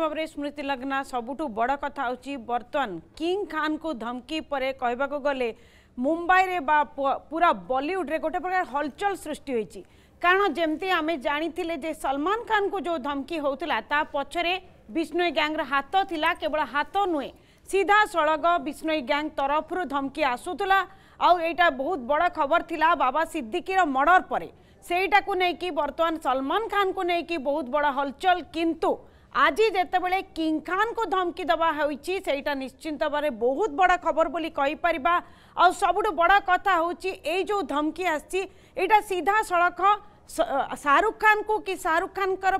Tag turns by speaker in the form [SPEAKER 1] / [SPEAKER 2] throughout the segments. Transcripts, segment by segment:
[SPEAKER 1] ଭାବରେ ସ୍ମୃତି ଲଗ୍ନା ସବୁଠୁ ବଡ଼ କଥା ହେଉଛି ବର୍ତ୍ତମାନ କିଙ୍ଗ ଖାନ୍ଙ୍କୁ ଧମକି ପରେ କହିବାକୁ ଗଲେ ମୁମ୍ବାଇରେ ବା ପୁରା ବଲିଉଡ଼ରେ ଗୋଟେ ପ୍ରକାର ହଲଚଲ ସୃଷ୍ଟି ହୋଇଛି କାରଣ ଯେମିତି ଆମେ ଜାଣିଥିଲେ ଯେ ସଲମାନ ଖାନ୍ଙ୍କୁ ଯେଉଁ ଧମକି ହେଉଥିଲା ତା ପଛରେ ବିଷ୍ଣୋଇ ଗ୍ୟାଙ୍ଗର ହାତ ଥିଲା କେବଳ ହାତ ନୁହେଁ ସିଧାସଳଖ ବିଷ୍ଣୋଇ ଗ୍ୟାଙ୍ଗ ତରଫରୁ ଧମକି ଆସୁଥିଲା ଆଉ ଏଇଟା ବହୁତ ବଡ଼ ଖବର ଥିଲା ବାବା ସିଦ୍ଦିକିର ମର୍ଡ଼ର ପରେ ସେଇଟାକୁ ନେଇକି ବର୍ତ୍ତମାନ ସଲମାନ ଖାନ୍ଙ୍କୁ ନେଇକି ବହୁତ ବଡ଼ ହଲଚଲ କିନ୍ତୁ आज जोबले किंग खान को धमकी दवा होटा निश्चिंत भाव बहुत बड़ा खबर बोली पार आ सब बड़ कथा हो जो धमकी आईटा सीधा सड़ख शाहरुख खान को कि शाहरुख खान पर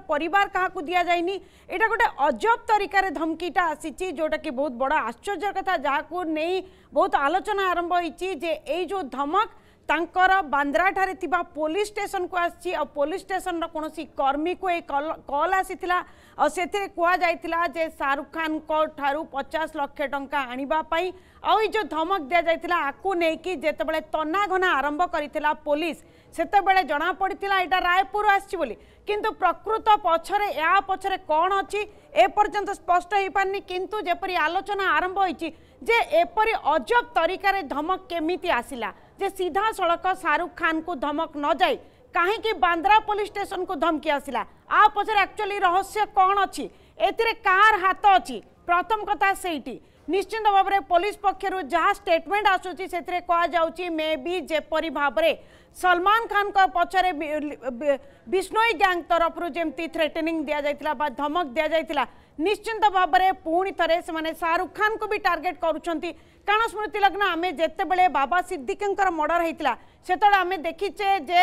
[SPEAKER 1] दि जाए यहाँ गोटे अजब तरीके धमकीटा आसी जोटा कि बहुत बड़ा आश्चर्य कथा जहाँ को नहीं बहुत आलोचना आरंभ हो जो धमक ତାଙ୍କର ବାନ୍ଦ୍ରାଠାରେ ଥିବା ପୋଲିସ ଷ୍ଟେସନକୁ ଆସିଛି ଆଉ ପୋଲିସ ଷ୍ଟେସନର କୌଣସି କର୍ମୀକୁ ଏ କଲ୍ ଆସିଥିଲା ଆଉ ସେଥିରେ କୁହାଯାଇଥିଲା ଯେ ଶାହରୁଖ ଖାନଙ୍କ ଠାରୁ ପଚାଶ ଲକ୍ଷ ଟଙ୍କା ଆଣିବା ପାଇଁ ଆଉ ଏଇ ଯେଉଁ ଧମକ ଦିଆଯାଇଥିଲା ଆକୁ ନେଇକି ଯେତେବେଳେ ତନାଘନା ଆରମ୍ଭ କରିଥିଲା ପୋଲିସ ସେତେବେଳେ ଜଣାପଡ଼ିଥିଲା ଏଇଟା ରାୟପୁର ଆସିଛି ବୋଲି କିନ୍ତୁ ପ୍ରକୃତ ପଛରେ ଏହା ପଛରେ କ'ଣ ଅଛି ଏପର୍ଯ୍ୟନ୍ତ ସ୍ପଷ୍ଟ ହୋଇପାରିନି କିନ୍ତୁ ଯେପରି ଆଲୋଚନା ଆରମ୍ଭ ହୋଇଛି ଯେ ଏପରି ଅଜବ ତରିକାରେ ଧମକ କେମିତି ଆସିଲା जे सीधा सड़क शाहरुख खान को धमक न जाए कहीं बांद्रा पुलिस स्टेशन को धमकी आसला आ पचर एक्चुअली रहस्य कौन अच्छी एर हाथ अच्छी प्रथम कथा सेईटी ନିଶ୍ଚିନ୍ତ ଭାବରେ ପୋଲିସ ପକ୍ଷରୁ ଯାହା ଷ୍ଟେଟମେଣ୍ଟ ଆସୁଛି ସେଥିରେ କୁହାଯାଉଛି ମେ ବି ଯେପରି ଭାବରେ ସଲମାନ ଖାନଙ୍କ ପଛରେ ବିଷ୍ଣୋଇ ଗ୍ୟାଙ୍ଗ ତରଫରୁ ଯେମିତି ଥ୍ରେଟେନିଂ ଦିଆଯାଇଥିଲା ବା ଧମକ ଦିଆଯାଇଥିଲା ନିଶ୍ଚିନ୍ତ ଭାବରେ ପୁଣି ଥରେ ସେମାନେ ଶାହରୁଖ ଖାନଙ୍କୁ ବି ଟାର୍ଗେଟ୍ କରୁଛନ୍ତି କାରଣ ସ୍ମୃତି ଲଗ୍ନ ଆମେ ଯେତେବେଳେ ବାବା ସିଦ୍ଦିକୀଙ୍କର ମର୍ଡର ହେଇଥିଲା ସେତେବେଳେ ଆମେ ଦେଖିଛେ ଯେ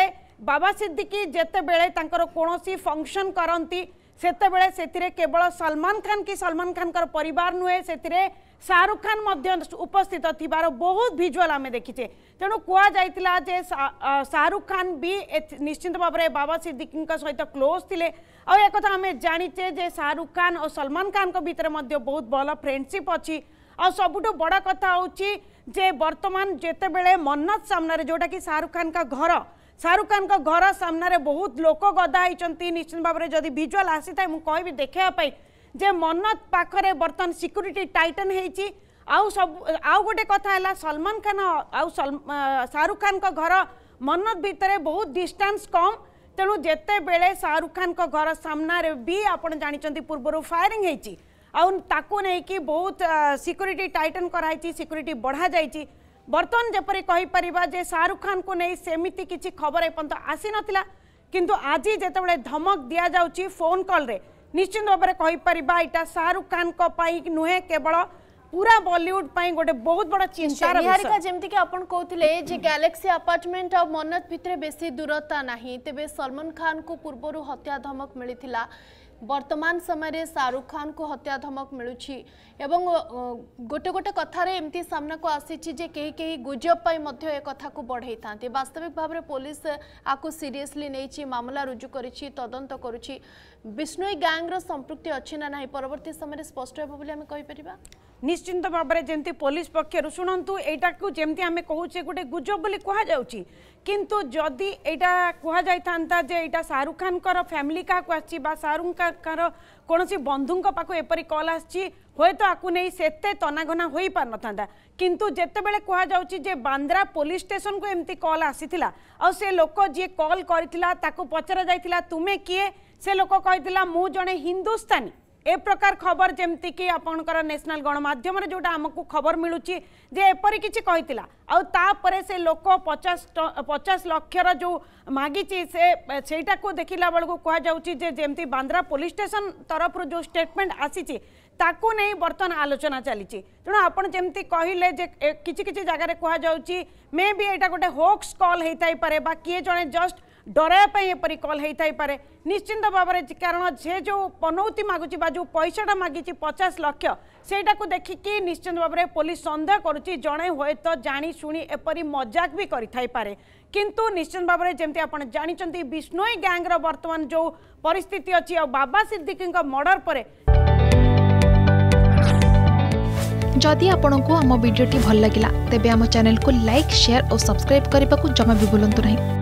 [SPEAKER 1] ବାବା ସିଦ୍ଦିକୀ ଯେତେବେଳେ ତାଙ୍କର କୌଣସି ଫଙ୍କସନ୍ କରନ୍ତି ସେତେବେଳେ ସେଥିରେ କେବଳ ସଲମାନ ଖାନ କି ସଲମାନ ଖାନଙ୍କର ପରିବାର ନୁହେଁ ସେଥିରେ ଶାହରୁଖ ଖାନ ମଧ୍ୟ ଉପସ୍ଥିତ ଥିବାର ବହୁତ ଭିଜୁଆଲ ଆମେ ଦେଖିଛେ ତେଣୁ କୁହାଯାଇଥିଲା ଯେ ଶାହରୁଖ ଖାନ ବି ନିଶ୍ଚିତ ଭାବରେ ବାବା ସିଦ୍ଦିକୀଙ୍କ ସହିତ କ୍ଲୋଜ୍ ଥିଲେ ଆଉ ଏକଥା ଆମେ ଜାଣିଛେ ଯେ ଶାହରୁଖ ଖାନ ଓ ସଲମାନ ଖାନଙ୍କ ଭିତରେ ମଧ୍ୟ ବହୁତ ଭଲ ଫ୍ରେଣ୍ଡସିପ୍ ଅଛି ଆଉ ସବୁଠୁ ବଡ଼ କଥା ହେଉଛି ଯେ ବର୍ତ୍ତମାନ ଯେତେବେଳେ ମନ୍ନତ ସାମ୍ନାରେ ଯେଉଁଟାକି ଶାହରୁଖ ଖାନଙ୍କ ଘର শাহরুখ খান ঘর সামনে বহুত লোক গদা হয়েছেন নিশ্চিত ভাবে যদি ভিজুয়াল আসি থাকে কবি দেখাইয়া যে মন্নত পাখে বর্তমান সিকুরিটি টাইটন হয়েছি আউ সব আউ গোটে কথা হল সলমান খান আউ শাহরুখ খান ঘর মন্নত ভিতরে বহুত ডিষ্টান্স কম তেণু যেতবে শাহরুখ খান ঘর সামনে বি আপনার জাঁচান পূর্বর ফায়ারিং হয়েছি আউ তাকে নেই বহুত সিকুরিটি টাইটন করা হয়েছি সিকুরিটি বড়া যাইছি बर्तमान जपरी कहीपर जे शाहरुख खान को नहीं सेमती किसी खबर एपर्त आसी ना किंतु आज जोबले धमक दि जाऊँ फोन कल रे निश्चित भावपर यहाँ शाहरुख खान नुहे केवल पूरा बॉलीवुड पाई गोटे बहुत बड़ा चिंता अच्छा, निहारिका
[SPEAKER 2] जमीक आपन कहते जे
[SPEAKER 1] गैलेक्सी अपार्टमेंट आ मन्नत भितर बेसी दूरता ना
[SPEAKER 2] तेज सलमान खान को पूर्व हत्या धमक मिलता ବର୍ତ୍ତମାନ ସମୟରେ ଶାହରୁଖ ଖାନଙ୍କୁ ହତ୍ୟା ଧମକ ମିଳୁଛି ଏବଂ ଗୋଟେ ଗୋଟେ କଥାରେ ଏମିତି ସାମ୍ନାକୁ ଆସିଛି ଯେ କେହି କେହି ଗୁଜବ ପାଇଁ ମଧ୍ୟ ଏ କଥାକୁ ବଢ଼େଇଥାନ୍ତି ବାସ୍ତବିକ ଭାବରେ ପୋଲିସ ଆକୁ ସିରିୟସଲି ନେଇଛି ମାମଲା ରୁଜୁ କରିଛି ତଦନ୍ତ କରୁଛି ବିଷ୍ଣୋଇ ଗ୍ୟାଙ୍ଗର ସମ୍ପୃକ୍ତି ଅଛି ନା ନାହିଁ ପରବର୍ତ୍ତୀ ସମୟରେ ସ୍ପଷ୍ଟ ହେବ ବୋଲି ଆମେ କହିପାରିବା
[SPEAKER 1] নিশ্চিন্ত ভাবে যেমতি পুলিশ পক্ষর শুণন্তু এইটাকে যেমতি আমি কৌছে গোটে গুজব বলে কুহযাচ্ছি কিন্তু যদি এইটা কুহযাই থাকে যে এইটা শাহরুখ খানকর ফ্যামিলি কাহকু আসছি বা শাহরুখ খানকর কোণী বন্ধুঙ্ পাখ এপরি কল আসছি হয়তো আকু নেই সেতে তনাঘনা হয়ে পার নথা কিন্তু যেতবে কুহযাচ্ছি যে বান্দ্রা পুলিশ স্টেসন কু এমতি কল আসিলা আউ সে লোক যে কল করেছিল তাকে পচরা যাই তুমি কিয়ে সে লোক কে জনে হিন্দুস্তানী ए प्रकार खबर जमीक आपणकर नेशनल गणमाम जो आमको खबर मिलूरी किसी कही आपर से लोक पचास पचास लक्षर जो मागिच से देख ला बेलू कमी बांद्रा पुलिस स्टेसन तरफ जो स्टेटमेंट आसी ताकू बर्तन आलोचना चली तेनाली कहले कि जगह कहु मे भी यहाँ गोटे होक्स कल होता पारे किए जड़े जस्ट ডরাইবা এপরি কল হয়ে থাইপরে নিশ্চিন্ত ভাবে কারণ সে যে পনৌতি মাগুছি বা যে পয়সাটা মাগিছি পচাশ লক্ষ সেইটা দেখিকি নিশ্চিন্ত ভাবে পুলিশ সন্দেহ করুচি জনে হয়তো জাণি শুনি এপরি মজাক বি করে থাইপরে কিন্তু নিশ্চিত ভাবে যেমন আপনার জাঁচান বিষ্ণোই গ্যাংর বর্তমান যে পরিস্থিতি অছি বাবা সিদ্দিকী মর্ডর পরে
[SPEAKER 2] जदि आपण को आम भिडी भल लगा तेब आम चेल्क लाइक सेयार और सब्सक्राइब करने को जमा भी बुलां नहीं